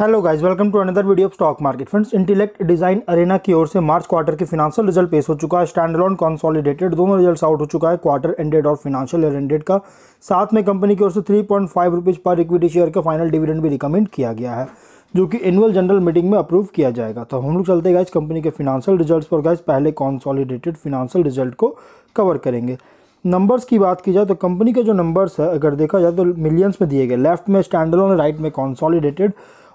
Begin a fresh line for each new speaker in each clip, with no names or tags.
hello guys welcome to another video of stock market friends intellect design arena की ओर से March quarter के financial result पेश हो चुका है स्टैंड अलॉन कॉन्सॉलिडेटेड दोनों रिजल्ट आउट हो चुका है क्वार्टर एंडेड और फिनांशियल ईयर एंडेड का साथ में कंपनी की ओर से three point five rupees per equity share का फाइनल डिविडेंड भी रिकमेंड किया गया है जो कि एनुअल जनरल मीटिंग में अप्रूव किया जाएगा तो हम लोग चलते गाइज कंपनी के फिनांशियल रिजल्ट पर गाइज पहले कॉन्सॉलीडेटेड फिनांशियल रिजल्ट को कवर करेंगे नंबर्स की बात की जाए तो कंपनी के जो नंबर्स है अगर देखा जाए तो मिलियंस में दिए गए लेफ्ट में स्टैंडलोन राइट में कॉन्सॉलिडेटेड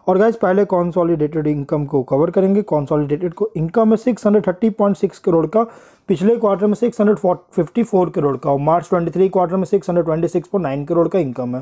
और गाइज पहले कॉन्सॉलीडेटेड इनकम को कवर करेंगे कॉन्सॉलीडेटेड को इनकम है सिक्स करोड़ का पिछले क्वार्टर में 654 करोड़ का और मार्च 23 क्वार्टर में 626.9 करोड़ का इनकम है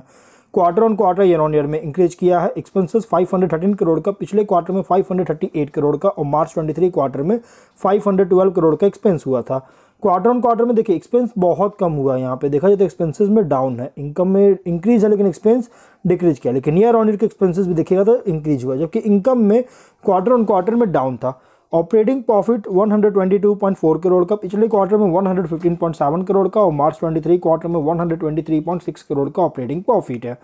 quarter on quarter year on year में इंक्रीज किया है एक्सपेंसेस 513 करोड़ का पिछले क्वार्टर में 538 करोड़ का और मार्च 23 क्वार्टर में 512 करोड़ का एक्सपेंस हुआ था क्वार्टर ऑन क्वार्टर में देखिए एक्सपेंस बहुत कम हुआ है यहाँ पे देखा जाए तो एक्सपेंसेस में डाउन है इनकम में इंक्रीज है लेकिन एक्सपेंस डिक्रीज किया लेकिन ईयर ऑन ईयर के एक्सपेंसेस भी देखिएगा तो इंक्रीज हुआ जबकि इनकम में क्वार्टर ऑन क्वार्टर में डाउन था ऑपरेटिंग प्रॉफिट 122.4 करोड़ का पिछले क्वार्टर में 115.7 करोड़ का और मार्च 23 क्वार्टर में 123.6 करोड़ का ऑपरेटिंग प्रॉफिट है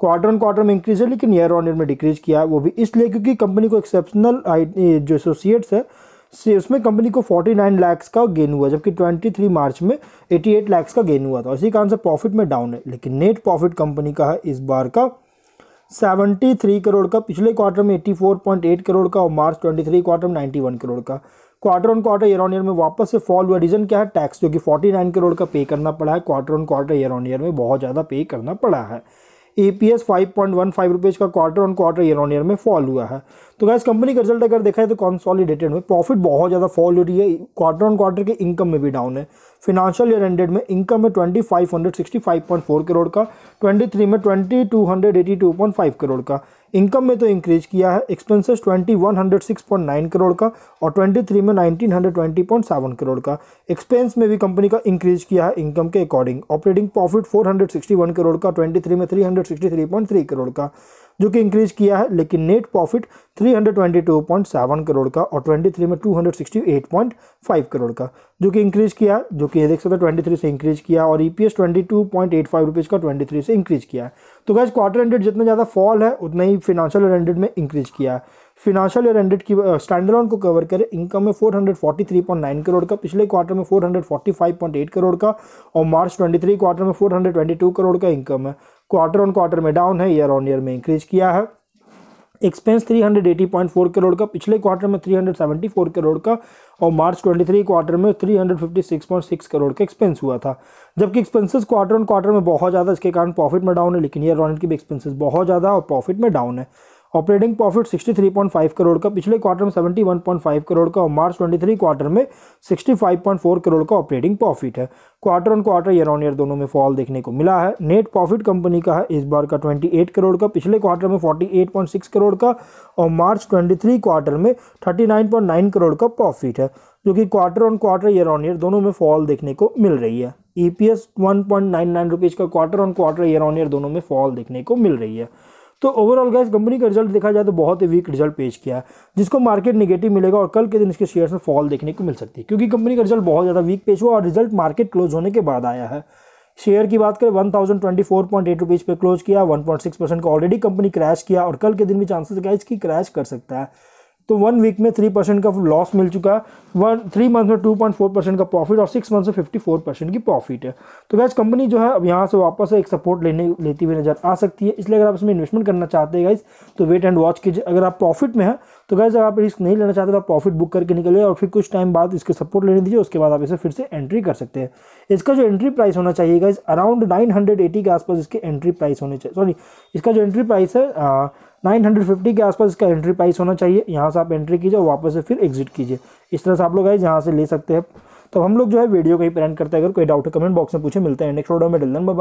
क्वार्टर ऑन क्वार्टर में इंक्रीज है लेकिन ईयर ऑन ईयर में डिक्रीज किया है वो भी इसलिए क्योंकि कंपनी को एक्सेप्शनल जो एसोसिएट्स है से उसमें कंपनी को 49 लाख का गेन हुआ जबकि 23 मार्च में 88 लाख का गेन हुआ था इसी कारण से प्रॉफिट में डाउन है लेकिन नेट प्रॉफिट कंपनी का है इस बार का 73 करोड़ का पिछले क्वार्टर में 84.8 करोड़ का और मार्च 23 क्वार्टर में 91 करोड़ का quarter on quarter year on year में वापस से फॉल हुआ रीजन क्या है टैक्स जो कि 49 करोड़ का पे करना पड़ा है quarter on quarter year on year में बहुत ज़्यादा पे करना पड़ा है A P S five point one five rupees का quarter on quarter year on year में फॉल हुआ है तो गैस कंपनी का रिजल्ट अगर देखा है तो कॉन्सॉलीडेटेड में प्रॉफिट बहुत ज़्यादा फॉल हो रही है क्वार्टर ऑन क्वार्टर के इनकम में भी डाउन है फिनेंशियल ईयर एंडेड में इनकम है twenty five hundred sixty five point four crore का ट्वेंटी थ्री में twenty two hundred eighty two point five crore का इनकम में तो इंक्रीज किया है expenses twenty one hundred six point nine crore का और ट्वेंटी थ्री में nineteen hundred twenty point seven crore का एक्सपेंस में भी कंपनी का इंक्रीज किया है इनकम के according operating profit four hundred sixty one crore का ट्वेंटी थ्री में three hundred sixty three point three crore का जो कि इंक्रीज किया है लेकिन नेट प्रॉफिट 322.7 करोड़ का और 23 में 268.5 करोड़ का जो कि इंक्रीज किया जो कि देख सकते हैं 23 से इंक्रीज किया और ईपीएस 22.85 रुपीस का 23 से इंक्रीज किया है तो गैस क्वार्टर एंडेड जितना ज़्यादा फॉल है उतना ही फिनेंशियल एंडेड में इंक्रीज किया है फिनाशियल ईयर एंडेड की स्टैंडलोन uh, को कवर करें इनकम में 443.9 करोड़ का पिछले क्वार्टर में 445.8 करोड़ का और मार्च 23 क्वार्टर में 422 करोड़ का इनकम है क्वार्टर ऑन क्वार्टर में डाउन है ईयर ऑन ईयर में इंक्रीज किया है एक्सपेंस 380.4 करोड़ का पिछले क्वार्टर में 374 करोड़ का और मार्च 23 क्वार्टर में 356.6 करोड़ का एक्सपेंस हुआ था जबकि एक्सपेंसेस क्वार्टर ऑन क्वार्टर में बहुत ज़्यादा इसके कारण प्रॉफिट में डाउन है लेकिन ईयर ऑन ईयर की भी एक्सपेंसेस बहुत ज़्यादा और प्रॉफिट में डाउन है ऑपरेटिंग प्रॉफिट 63.5 करोड़ का पिछले क्वार्टर में 71.5 करोड़ का और मार्च 23 क्वार्टर में 65.4 करोड़ का ऑपरेटिंग प्रॉफिट है quarter on quarter year on year दोनों में फॉल देखने को मिला है नेट प्रॉफिट कंपनी का है इस बार का 28 करोड़ का पिछले क्वार्टर में 48.6 करोड़ का और मार्च 23 क्वार्टर में 39.9 करोड़ का प्रॉफिट है जो कि quarter on quarter year on year दोनों में फॉल देखने को मिल रही है E P S one point nine nine rupees का quarter on quarter year on year दोनों में फॉल देखने को मिल रही है तो ओवरऑल गैस कंपनी का रिजल्ट देखा जाए तो बहुत ही वीक रिजल्ट पेश किया है जिसको मार्केट निगेटिव मिलेगा और कल के दिन इसके शेयर्स में फॉल देखने को मिल सकती है क्योंकि कंपनी का रिजल्ट बहुत ज़्यादा वीक पेश हुआ और रिजल्ट मार्केट क्लोज होने के बाद आया है शेयर की बात करें one thousand twenty four point eight rupees पर क्लोज किया वन पॉइंट सिक्स परसेंट का ऑलरेडी कंपनी क्रैश किया और कल के दिन भी चांसेस क्या इसकी क्रैश कर सकता है तो वन वीक में थ्री परसेंट का लॉस मिल चुका है वन थ्री मंथ में टू पॉइंट फोर परसेंट का प्रॉफिट और सिक्स मंथ में फिफ्टी फोर परसेंट की प्रॉफिट है तो गैस कंपनी जो है अब यहाँ से वापस एक सपोर्ट लेने लेती हुई नजर आ सकती है इसलिए अगर आप इसमें इन्वेस्टमेंट करना चाहते हैं गाइज तो वेट एंड वॉच कीजिए अगर आप प्रॉफिट में है तो गैस अगर आप रिस्क नहीं लेना चाहते तो आप प्रॉफिट बुक करके निकलिए और फिर कुछ टाइम बाद इसके सपोर्ट लेने दीजिए उसके बाद आप इसे फिर से एंट्री कर सकते हैं इसका जो एंट्री प्राइस होना चाहिए गाइज अराउंड नाइन के आसपास इसके एंट्री प्राइस होने चाहिए सॉरी इसका जो एंट्री प्राइस है 950 के आसपास इसका एंट्री प्राइस होना चाहिए यहाँ से आप एंट्री कीजिए और वापस से फिर एग्जिट कीजिए इस तरह से आप लोग आए यहाँ से ले सकते हैं तो हम लोग जो है वीडियो का ही प्लान करते हैं अगर कोई डाउट है कमेंट बॉक्स में पूछे मिलते हैं नेक्स्ट वीडियो में डिलन बाय